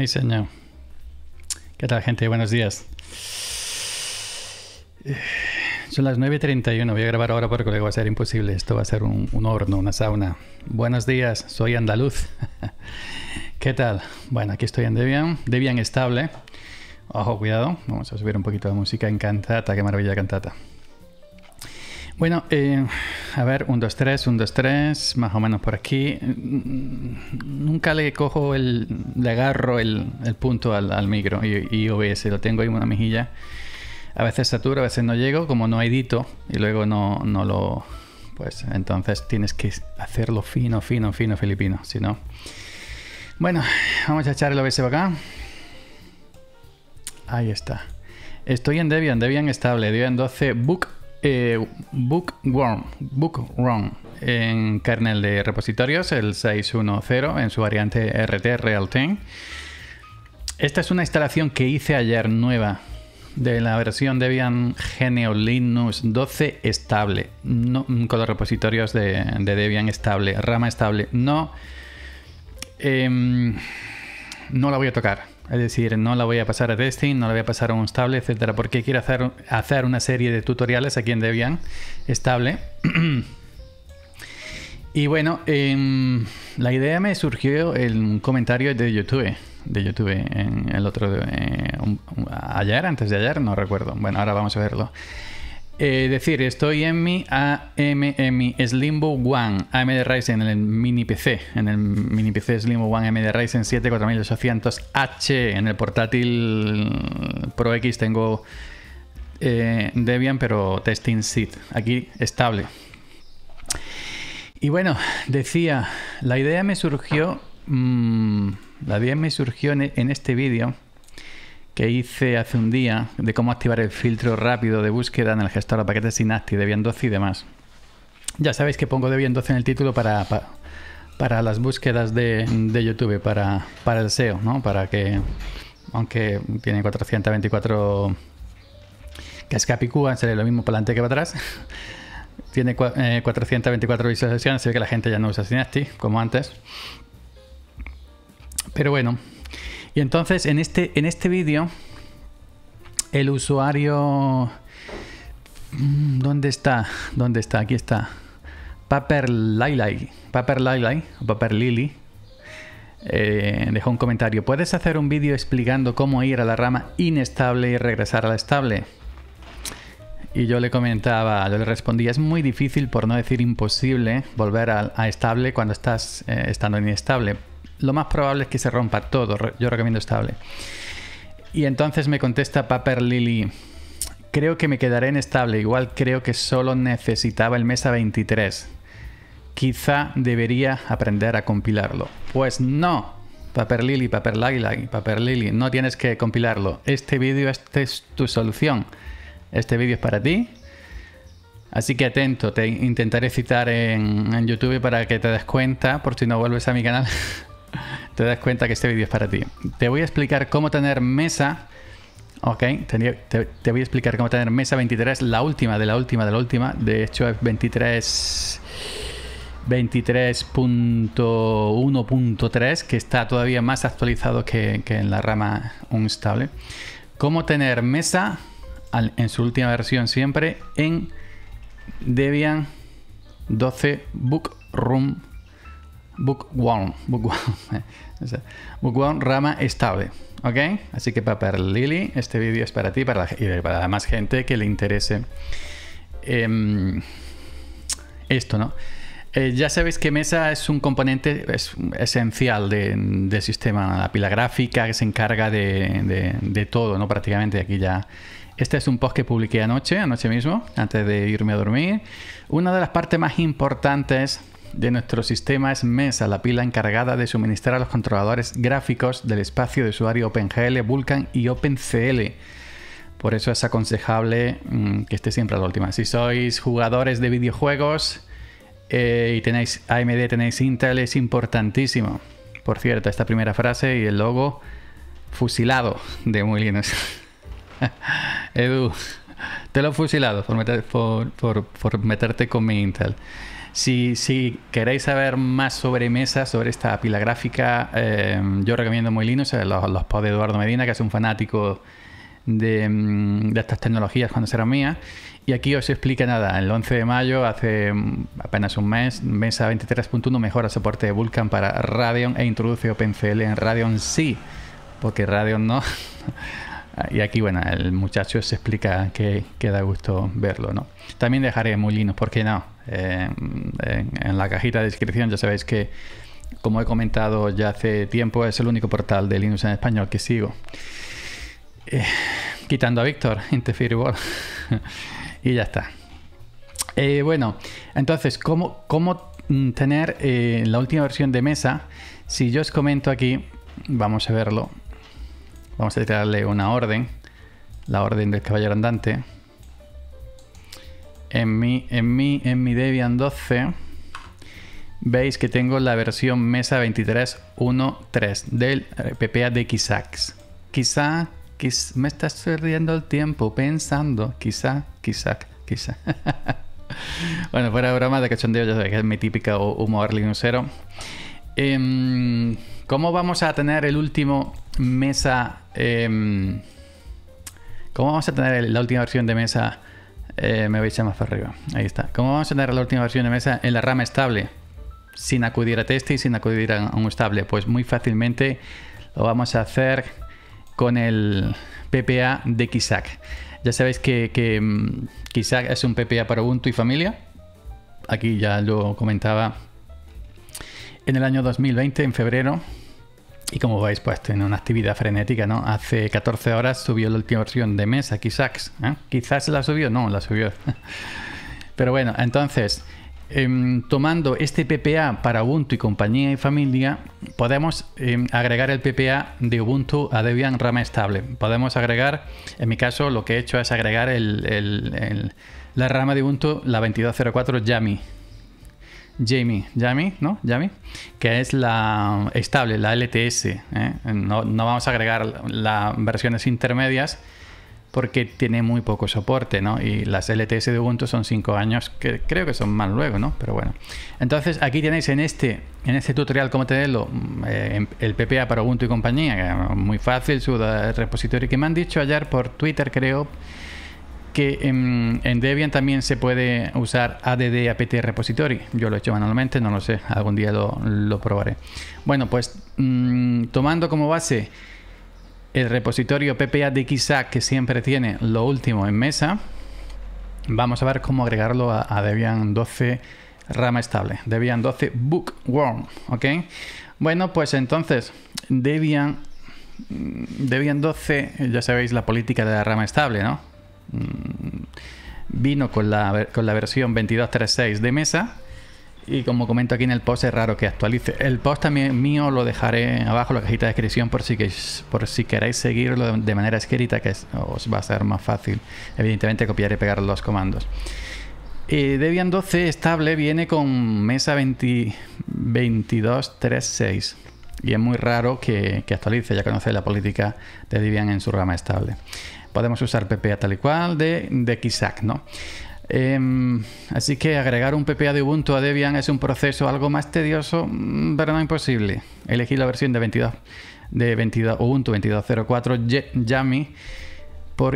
diseño ¿Qué tal, gente? Buenos días. Son las 9.31. Voy a grabar ahora porque luego va a ser imposible. Esto va a ser un, horno, una sauna. Buenos días, soy andaluz. ¿Qué tal? Bueno, aquí estoy en Debian. Debian estable. Ojo, cuidado. Vamos a subir un poquito de música en Qué maravilla cantata. Bueno, eh, a ver, un 2, 3, 1, 2, 3, más o menos por aquí. Nunca le cojo el. le agarro el, punto al, micro y, OBS. Lo tengo ahí en una mejilla. A veces saturo, a veces no llego, como no edito y luego no, no lo. Pues entonces tienes que hacerlo fino, fino, fino, filipino, si no. Bueno, vamos a echar el OBS para acá. Ahí está. Estoy en Debian, Debian estable, Debian 12 Book eh, bookworm, en kernel de repositorios, el 610 en su variante RT Realtime. Esta es una instalación que hice ayer nueva de la versión Debian Geneo Linux 12 estable, con los repositorios de, Debian estable, rama estable. No, em, no la voy a tocar. Es decir, no la voy a pasar a testing, no la voy a pasar a un estable, etcétera, porque quiero hacer, hacer una serie de tutoriales aquí en Debian estable. y bueno, em, la idea me surgió en un comentario de YouTube, de YouTube el otro eh, ayer, antes de ayer, no recuerdo. Bueno, ahora vamos a verlo. Eh, decir, estoy en mi amm Slimbo One AMD Ryzen en el mini PC, en el mini PC Slimbo One AMD Ryzen 7 4800H, en el portátil Pro X tengo eh, Debian, pero testing seat, aquí estable. Y bueno, decía, la idea me surgió, mm, la idea me surgió en este vídeo que hice hace un día de cómo activar el filtro rápido de búsqueda en el gestor de paquetes Synapti, Debian 12 y demás. Ya sabéis que pongo Debian 12 en el título para, las búsquedas de, YouTube, para, para el SEO, ¿no? Para que, aunque tiene 424 que cuba, sería lo mismo para adelante que para atrás. tiene 424 eh, visualizaciones, así que la gente ya no usa Synapti, como antes. Pero bueno, y entonces en este, en este vídeo, el usuario... Mm, ¿Dónde está? ¿Dónde está? Aquí está. Paper Paper Paper Lily. Eh, dejó un comentario. ¿Puedes hacer un vídeo explicando cómo ir a la rama inestable y regresar a la estable? Y yo le comentaba, yo le respondía, es muy difícil, por no decir imposible, volver a, estable cuando estás estando eh, estando inestable lo más probable es que se rompa todo. Yo recomiendo estable. Y entonces me contesta Paper Lily. Creo que me quedaré en estable. Igual creo que solo necesitaba el mesa 23. Quizá debería aprender a compilarlo. Pues no. Paper Lily, Paper Lily, Paper Lily. No tienes que compilarlo. Este vídeo este es tu solución. Este vídeo es para ti. Así que atento, te intentaré citar en, en YouTube para que te des cuenta, por si no vuelves a mi canal, te das cuenta que este vídeo es para ti. Te voy a explicar cómo tener mesa. Ok, te, voy a explicar cómo tener mesa 23, la última de la última de la última. De hecho, es 23. 23.1.3 que está todavía más actualizado que, en la rama unstable. Cómo tener mesa en su última versión siempre en Debian 12 Book Room Book One. Eh, Bookworm rama estable. ¿Ok? Así que para Lily, este vídeo es para ti para y para más gente que le interese em, esto, ¿no? Eh, ya sabéis que Mesa es un componente esencial del sistema, la pila gráfica que se encarga de, de, todo, ¿no? Prácticamente aquí ya. Este es un post que publiqué anoche, anoche mismo, antes de irme a dormir. Una de las partes más importantes de nuestro sistema es Mesa, la pila encargada de suministrar a los controladores gráficos del espacio de usuario OpenGL, Vulkan y OpenCL. Por eso es aconsejable mm, que esté siempre a la última. Si sois jugadores de videojuegos eh, y tenéis AMD, tenéis Intel, es importantísimo. Por cierto, esta primera frase y el logo fusilado de Muy Edu, te lo he fusilado por meterte con mi Intel. Si, queréis saber más sobre mesa, sobre esta pila gráfica, em, yo recomiendo muy Linux, eh, los, los pods de Eduardo Medina, que es un fanático de, em, estas tecnologías cuando serán mía. Y aquí os explica nada. El 11 de mayo, hace em, apenas un mes, Mesa 23.1 mejora soporte de Vulkan para Radeon e introduce OpenCL en Radeon sí, porque Radeon no. y aquí, bueno, el muchacho se explica que, da gusto verlo, ¿no? También dejaré Mulinos, ¿por qué no? Eh, en, la cajita de descripción ya sabéis que, como he comentado ya hace tiempo, es el único portal de Linux en español que sigo. Eh, quitando a Víctor, Interfirewall. y ya está. Eh, bueno, entonces, ¿cómo, mm, tener la última versión de mesa? Si yo os comento aquí, vamos a verlo. Vamos a tirarle una orden. La orden del caballero andante en mi, en mi, Debian 12 veis que tengo la versión Mesa 23.1.3 del PPA de Kisax. Quizá, me estás perdiendo el tiempo pensando, quizá, quizá, quizá. bueno, fuera de broma, de cachondeo, ya sabéis que es mi típica humor linuxero. Em, ¿Cómo vamos a tener el último Mesa? Em, ¿Cómo vamos a tener la última versión de Mesa? Eh, me voy a echar más para arriba. Ahí está. Como vamos a tener la última versión de mesa en la rama estable, sin acudir a test y sin acudir a un estable, pues muy fácilmente lo vamos a hacer con el PPA de Kisak. Ya sabéis que, que mm, es un PPA para Ubuntu y familia. Aquí ya lo comentaba en el año 2020, en febrero, y como veis, pues en una actividad frenética, ¿no? Hace 14 horas subió la última versión de mesa, quizás. ¿eh? Quizás la subió, no, la subió. Pero bueno, entonces, em, tomando este PPA para Ubuntu y compañía y familia, podemos em, agregar el PPA de Ubuntu a Debian rama estable. Podemos agregar, en mi caso, lo que he hecho es agregar la rama de Ubuntu, la 2204 YAMI. Jamie, ¿no? Jamie, que es la estable, la LTS. ¿eh? No, vamos a agregar las versiones intermedias porque tiene muy poco soporte, ¿no? Y las LTS de Ubuntu son cinco años, que creo que son más luego, ¿no? Pero bueno. Entonces aquí tenéis en este, en este tutorial cómo tenerlo, eh, el PPA para Ubuntu y compañía, muy fácil, su repositorio que me han dicho ayer por Twitter, creo, que en, Debian también se puede usar ADD APT repository. Yo lo he hecho manualmente, no lo sé, algún día lo, probaré. Bueno, pues mm, tomando como base el repositorio ppadxac que siempre tiene lo último en mesa, vamos a ver cómo agregarlo a, Debian 12 rama estable, Debian 12 Bookworm, ¿ok? Bueno, pues entonces Debian mm, Debian 12, ya sabéis la política de la rama estable, ¿no? Mm, vino con la, con la versión 22.3.6 de mesa. Y como comento aquí en el post, es raro que actualice. El post también mío lo dejaré abajo en la cajita de descripción por si, por si queréis seguirlo de manera escrita, que os va a ser más fácil, evidentemente, copiar y pegar los comandos. Eh, Debian 12 estable viene con mesa 22.3.6 y es muy raro que, actualice, ya conoce la política de Debian en su rama estable. Podemos usar PPA tal y cual de, de Kisak, ¿no? Em, así que agregar un PPA de Ubuntu a Debian es un proceso algo más tedioso, mm, pero no imposible. Elegí la versión de 22 de 22, Ubuntu 22.04 Yami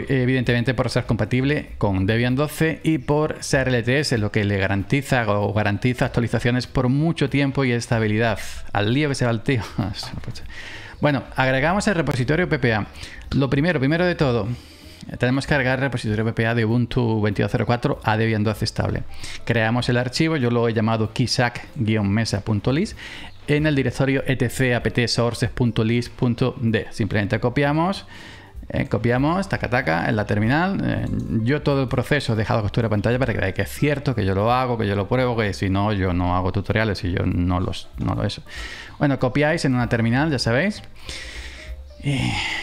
evidentemente por ser compatible con Debian 12 y por ser LTS, lo que le garantiza o garantiza actualizaciones por mucho tiempo y estabilidad. Al lío que se va el tío. Bueno, agregamos el repositorio PPA. Lo primero, primero de todo, tenemos que agregar el repositorio PPA de Ubuntu 22.04 a Debian 12 estable. Creamos el archivo, yo lo he llamado keysack-mesa.list en el directorio etc apt sources.list.d. Simplemente copiamos, eh, copiamos, taca, taca, en la terminal. Eh, yo todo el proceso he dejado costura pantalla para que veáis que es cierto, que yo lo hago, que yo lo pruebo, que si no, yo no hago tutoriales y yo no los no lo eso. Bueno, copiáis en una terminal, ya sabéis.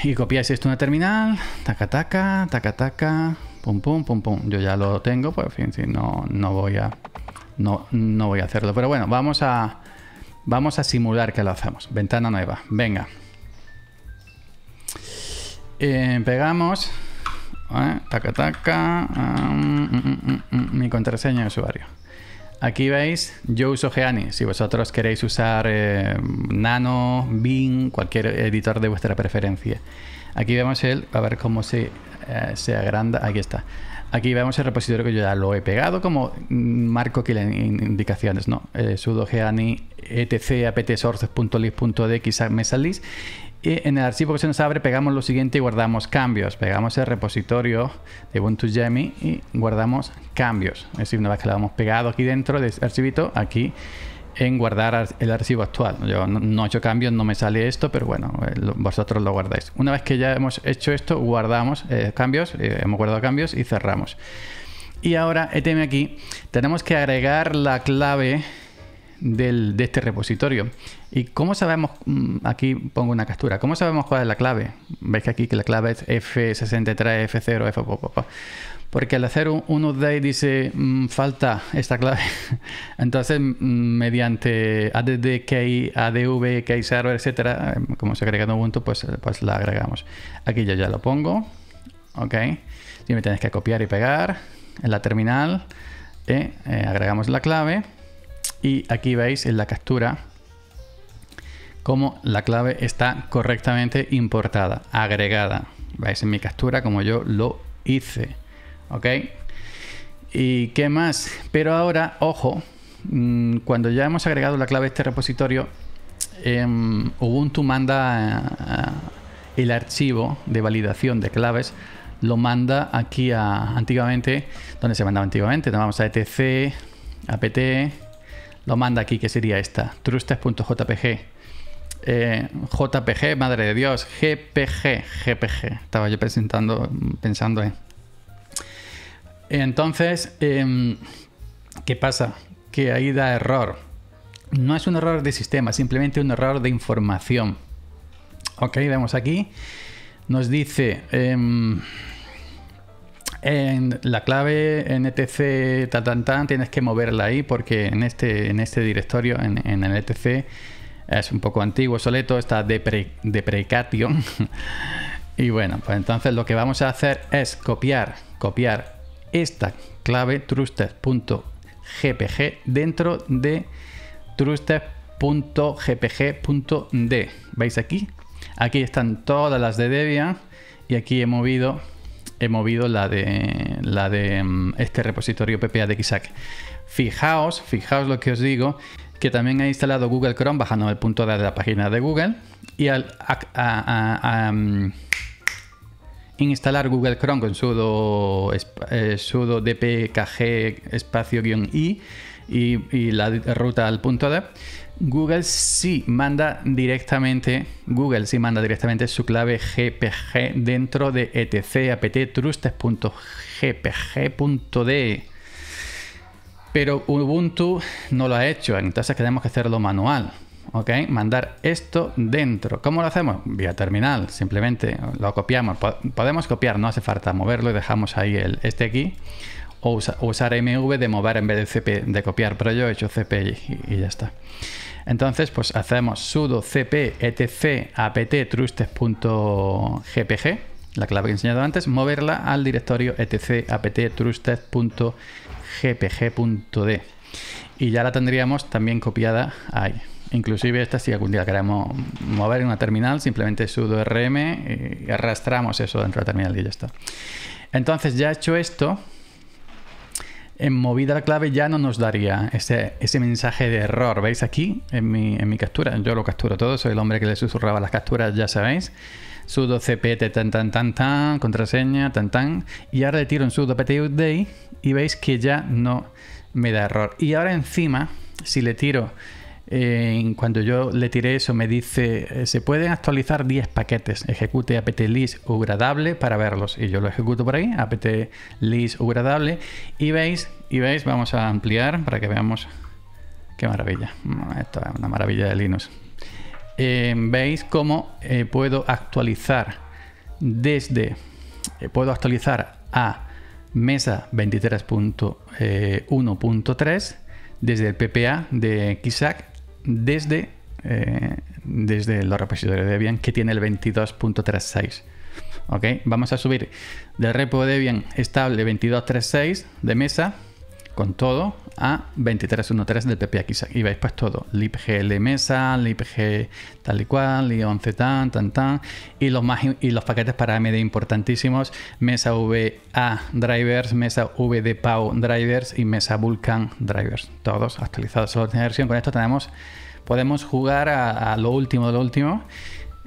Y, copiáis esto en una terminal, taca, taca, taca, taca, pum, pum, pum, pum. Yo ya lo tengo, pues en fin, no, no voy a no, no voy a hacerlo. Pero bueno, vamos a, vamos a simular que lo hacemos. Ventana nueva, venga. Eh, pegamos. ¿eh? Taca, taca. Mm, mm, mm, mi contraseña de usuario. Aquí veis, yo uso Geani. Si vosotros queréis usar eh, Nano, Bing, cualquier editor de vuestra preferencia. Aquí vemos el, a ver cómo se, agranda. Aquí está. Aquí vemos el repositorio que yo ya lo he pegado como marco que las indicaciones, ¿no? sudo geani etc apt quizá me salís y en el archivo que se nos abre pegamos lo siguiente y guardamos cambios. Pegamos el repositorio de Ubuntu Jammy y guardamos cambios. Es decir, una vez que lo hemos pegado aquí dentro del archivito, aquí en guardar el archivo actual. Yo no he hecho cambios, no me sale esto, pero bueno, eh, vosotros lo guardáis. Una vez que ya hemos hecho esto, guardamos eh, cambios, eh, hemos guardado cambios y cerramos. Y ahora, etm aquí, tenemos que agregar la clave del, de este repositorio. ¿Y cómo sabemos? Mm, aquí pongo una captura. ¿Cómo sabemos cuál es la clave? Veis que aquí que la clave es F63F0F. Porque al hacer un, dice mm, falta esta clave. Entonces, mm, mediante ADDKI, ADV, y server, etcétera, em, como se agrega en Ubuntu, pues, pues la agregamos. Aquí yo ya lo pongo. Ok. y me tenéis que copiar y pegar en la terminal, eh, eh, agregamos la clave y aquí veis en la captura cómo la clave está correctamente importada, agregada. Veis en mi captura como yo lo hice. ¿Ok? ¿Y qué más? Pero ahora, ojo, mm, cuando ya hemos agregado la clave a este repositorio, em, Ubuntu manda eh, el archivo de validación de claves, lo manda aquí a antiguamente, donde se mandaba antiguamente, vamos a etc, apt, lo manda aquí, que sería esta, trustes.jpg. Eh, JPG, madre de Dios, GPG, GPG. Estaba yo presentando, pensando en. Eh. Entonces, em, ¿qué pasa? Que ahí da error. No es un error de sistema, simplemente un error de información. Ok, vemos aquí. Nos dice. Em, en la clave NTC tan, tienes que moverla ahí porque en este, en este directorio, en, en el ETC, es un poco antiguo, soleto, está de precatio y bueno, pues entonces lo que vamos a hacer es copiar, copiar esta clave trusted.gpg dentro de trusted.gpg.d. ¿Veis aquí? Aquí están todas las de Debian y aquí he movido he movido la de, la de mm, este repositorio kisak. Fijaos, fijaos lo que os digo, que también he instalado Google Chrome bajando el punto de la página de Google y al mm, instalar Google Chrome con sudo, eh, sudo dpkg espacio-i y, y, la ruta al punto de Google sí manda directamente, Google sí manda directamente su clave GPG dentro de etc apt Pero Ubuntu no lo ha hecho, entonces tenemos que hacerlo manual. ¿ok? Mandar esto dentro. ¿Cómo lo hacemos? Vía terminal, simplemente lo copiamos. podemos copiar, no hace falta moverlo y dejamos ahí el, este aquí. O usar MV de mover en vez de CP, de copiar, pero yo he hecho CP y ya está. Entonces, pues hacemos sudo cp etc apt trusted.gpg, la clave que he enseñado antes, moverla al directorio etc apt trusted.gpg.d. Y ya la tendríamos también copiada ahí. Inclusive esta si algún día queremos mover en una terminal, simplemente sudo rm y arrastramos eso dentro de la terminal y ya está. Entonces ya hecho esto, en movida la clave ya no nos daría ese, mensaje de error. ¿Veis aquí en mi, en mi, captura? Yo lo capturo todo, soy el hombre que le susurraba las capturas, ya sabéis. sudo cpt tan tan tan tan, contraseña tan tan. Y ahora le tiro en sudo pt update y veis que ya no me da error. Y ahora encima, si le tiro en cuando yo le tiré eso, me dice, eh, se pueden actualizar 10 paquetes, ejecute apt-list gradable para verlos. Y yo lo ejecuto por ahí, apt-list ugradable. Y veis, y veis, vamos a ampliar para que veamos qué maravilla. Mm, esto es una maravilla de Linux. Eh, veis cómo eh, puedo actualizar desde, puedo actualizar a mesa 23.1.3 desde el PPA de Kisak desde, los eh, desde de Debian que tiene el 22.36. ¿Ok? Vamos a subir del repo de Debian estable 22.36 de mesa con todo a 2313 del PPX. Y veis pues todo, de mesa, ipg tal y cual, y 11 tan, tan, tan, y los, más, y los paquetes para AMD importantísimos, mesa VA drivers, mesa VDPAU drivers y mesa Vulkan drivers, todos actualizados. Solo tiene versión, con esto tenemos, podemos jugar a, lo último de lo último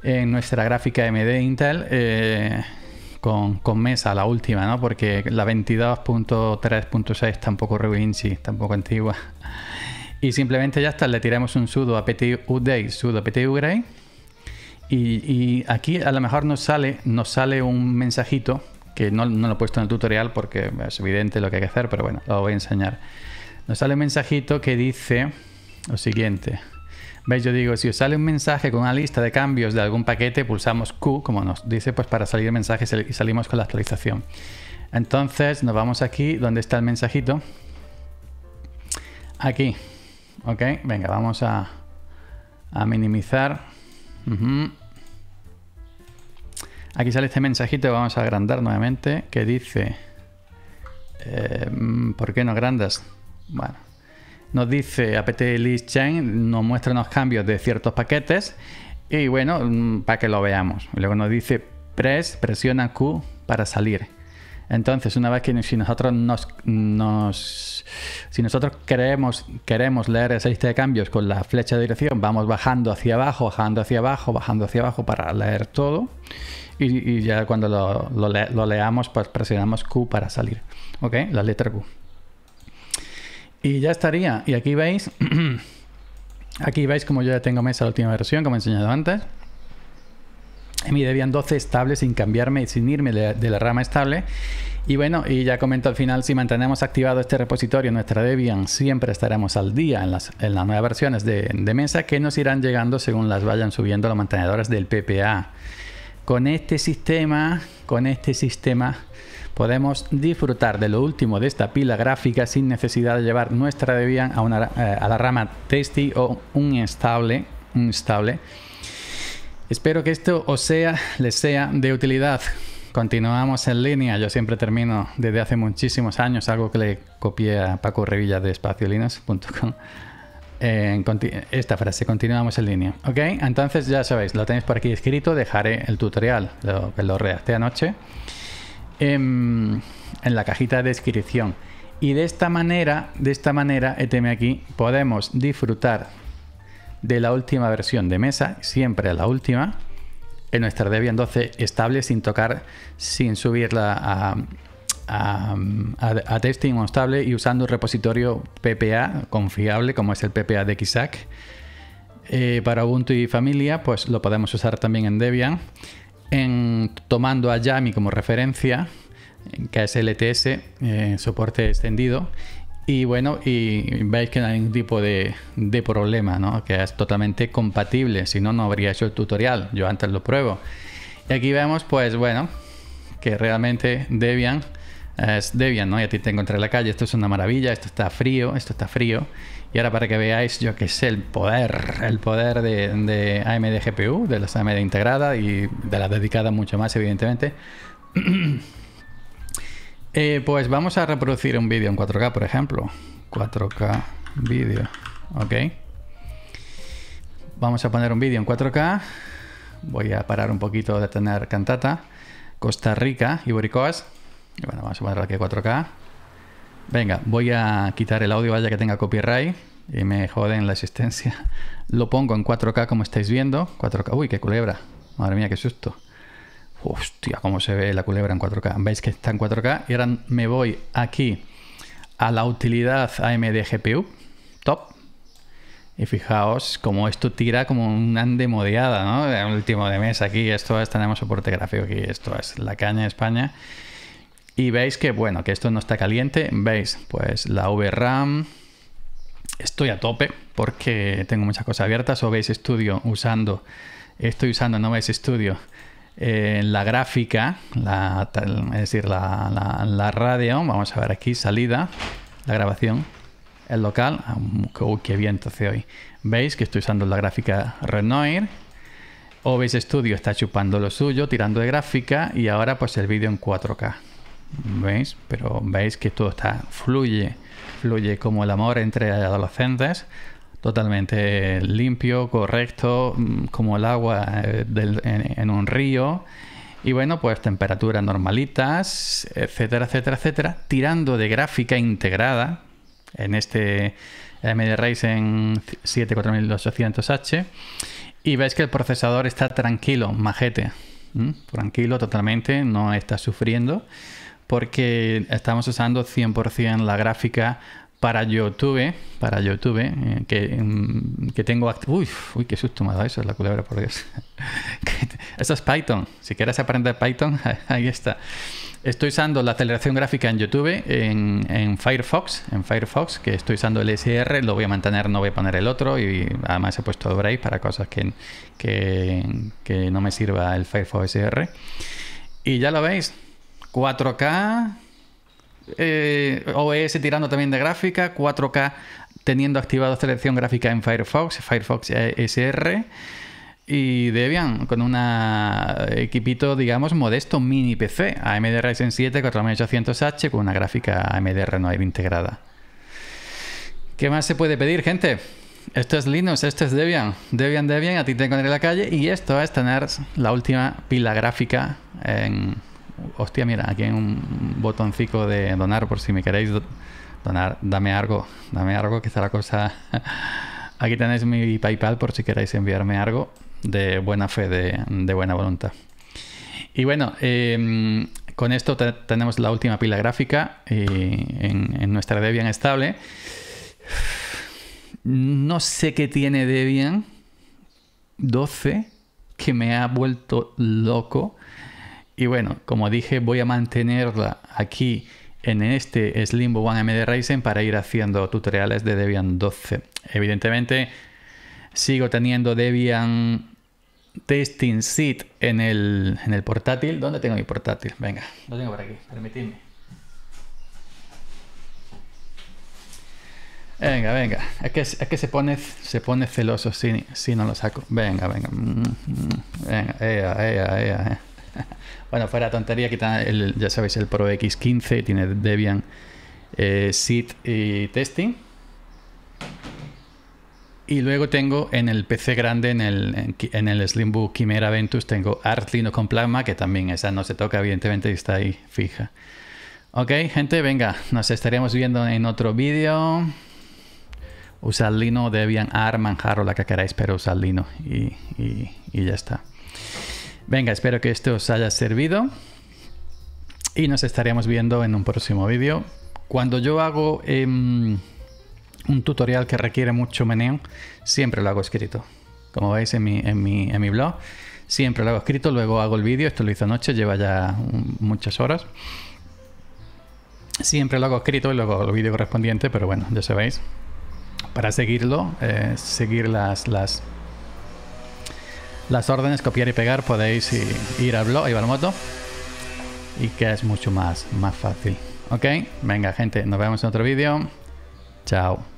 en nuestra gráfica AMD Intel. Eh, con, Mesa, la última, ¿no? Porque la 22.3.6 tampoco Revinci, tampoco antigua. Y simplemente ya está, le tiramos un sudo a update sudo a Y, y aquí a lo mejor nos sale, nos sale un mensajito que no, no, lo he puesto en el tutorial porque es evidente lo que hay que hacer, pero bueno, lo voy a enseñar. Nos sale un mensajito que dice lo siguiente. ¿Veis? Yo digo, si os sale un mensaje con una lista de cambios de algún paquete, pulsamos Q, como nos dice, pues para salir mensajes y salimos con la actualización. Entonces nos vamos aquí, donde está el mensajito. Aquí. Ok, venga, vamos a, minimizar. Aquí sale este mensajito, vamos a agrandar nuevamente, que dice... Eh, mm, ¿Por qué no agrandas? Bueno, nos dice apt list chain, nos muestra los cambios de ciertos paquetes y bueno, mm, para que lo veamos. Luego nos dice press, presiona Q para salir. Entonces, una vez que si nosotros nos, si nosotros queremos, queremos leer esa lista de cambios con la flecha de dirección, vamos bajando hacia abajo, bajando hacia abajo, bajando hacia abajo para leer todo. Y, ya cuando lo, lo, leamos, pues presionamos Q para salir. ¿Ok? La letra Q. Y ya estaría. Y aquí veis, aquí veis como yo ya tengo mesa la última versión, como he enseñado antes. En mi Debian 12 estable sin cambiarme y sin irme de, la rama estable. Y bueno, y ya comento al final, si mantenemos activado este repositorio nuestra Debian, siempre estaremos al día en las, nuevas versiones de, de, mesa que nos irán llegando según las vayan subiendo los mantenedores del PPA. Con este sistema, con este sistema, podemos disfrutar de lo último de esta pila gráfica sin necesidad de llevar nuestra Debian a, una, eh, a la rama Tasty o un estable, un estable. Espero que esto os sea, les sea de utilidad. Continuamos en línea. Yo siempre termino desde hace muchísimos años, algo que le copié a Paco Revilla de espaciolinas.com esta frase, continuamos en línea. Ok, entonces ya sabéis, lo tenéis por aquí escrito. Dejaré el tutorial, que lo redacté anoche. Em, en, la cajita de descripción. Y de esta manera, de esta manera, eteme aquí, podemos disfrutar de la última versión de mesa, siempre la última, en nuestra Debian 12 estable sin tocar, sin subirla a, a, testing o estable y usando un repositorio PPA confiable como es el PPA de Kisak. Eh, para Ubuntu y familia, pues lo podemos usar también en Debian en, tomando a Yami como referencia, que es LTS, eh, soporte extendido, y bueno, y veis que no hay ningún tipo de, problema, ¿no? que es totalmente compatible, si no, no habría hecho el tutorial, yo antes lo pruebo. Y aquí vemos, pues bueno, que realmente Debian Ah, es Debian, ¿no? Ya te encontré en la calle, esto es una maravilla, esto está frío, esto está frío. Y ahora para que veáis, yo que sé, el poder, el poder de, de AMD GPU, de las AMD integrada y de las dedicadas mucho más, evidentemente. Eh, pues vamos a reproducir un vídeo en 4K, por ejemplo. 4K vídeo, ¿ok? Vamos a poner un vídeo en 4K. Voy a parar un poquito de tener cantata. Costa Rica, y Iboricoas. Y bueno, vamos a poner aquí 4K. Venga, voy a quitar el audio, vaya que tenga copyright y me joden la existencia. Lo pongo en 4K como estáis viendo. 4K. Uy, qué culebra. Madre mía, qué susto. Hostia, cómo se ve la culebra en 4K. Veis que está en 4K. Y ahora me voy aquí a la utilidad AMD GPU. Top. Y fijaos cómo esto tira como una andemodeada, ¿no? El último de mes aquí. Esto es, tenemos soporte gráfico aquí. Esto es la caña de España y veis que, bueno, que esto no está caliente, veis, pues la VRAM, estoy a tope porque tengo muchas cosas abiertas, o veis estudio usando, estoy usando no veis Studio, eh, la gráfica, es decir, la, radio, vamos a ver aquí, salida, la grabación, el local, ah, uy, qué viento hace hoy, veis que estoy usando la gráfica Renoir, veis Studio está chupando lo suyo, tirando de gráfica y ahora pues el vídeo en 4K. ¿Veis? Pero veis que todo está, fluye, fluye como el amor entre adolescentes, totalmente limpio, correcto, mm, como el agua eh, en, un río. Y bueno, pues temperaturas normalitas, etcétera, etcétera, etcétera, tirando de gráfica integrada en este AMD Ryzen 74800 h Y veis que el procesador está tranquilo, majete, tranquilo totalmente, no está sufriendo porque estamos usando 100% la gráfica para YouTube, para YouTube, eh, mm, que, tengo... Uy, uy, qué susto me ha dado eso, es la culebra, por Dios. Esto es Python. Si quieres aprender Python, ahí está. Estoy usando la aceleración gráfica en YouTube, en, Firefox, en Firefox, que estoy usando el SR, lo voy a mantener, no voy a poner el otro, y además he puesto Brave para cosas que, que, que no me sirva el Firefox SR. Y ya lo veis, 4K, eh, OS e tirando también de gráfica, 4K teniendo activado selección gráfica en Firefox, Firefox e SR y Debian con un eh, equipito, digamos, modesto mini PC, AMD Ryzen 7 4800H con una gráfica AMD 9 integrada. ¿Qué más se puede pedir, gente? Esto es Linux, esto es Debian. Debian, Debian, a ti te encontré en la calle y esto es tener la última pila gráfica en hostia, mira, aquí hay un botoncito de donar por si me queréis donar, dame algo, dame algo, que la cosa... aquí tenéis mi PayPal por si queréis enviarme algo de buena fe, de, buena voluntad. Y bueno, em, con esto tenemos la última pila gráfica en, en, nuestra Debian estable. No sé qué tiene Debian 12 que me ha vuelto loco y bueno, como dije, voy a mantenerla aquí en este Slimbo One M de Ryzen para ir haciendo tutoriales de Debian 12. Evidentemente, sigo teniendo Debian Testing Seat en el, portátil. ¿Dónde tengo mi portátil? Venga, lo tengo por aquí, permitidme. Venga, venga. Es que, es que se, pone, se pone celoso si, no lo saco. Venga, venga. Mm, mm, mm. Venga, ea, ea, ea. bueno, fuera tontería, quita el, ya sabéis, el Pro X15 tiene Debian eh, Seed y Testing. Y luego tengo en el PC grande, en el, en el Slimbook Chimera Ventus, tengo Art Linux con Plasma, que también esa no se toca, evidentemente, y está ahí fija. Ok, gente, venga, nos estaremos viendo en otro vídeo. Usad Lino, Debian, ARM, Manjaro, la que queráis, pero usad Lino y ya está. Venga, espero que esto os haya servido y nos estaremos viendo en un próximo vídeo. Cuando yo hago em, un tutorial que requiere mucho meneo, siempre lo hago escrito. Como veis en mi, blog, siempre lo hago escrito, luego hago el vídeo, esto lo hice anoche, lleva ya muchas horas. Siempre lo hago escrito y luego el vídeo correspondiente, pero bueno, ya sabéis. Para seguirlo, eh, seguir las las órdenes, copiar y pegar, podéis ir al blog, Ibarmoto, y que es mucho más, más fácil. Ok, venga gente, nos vemos en otro vídeo. Chao.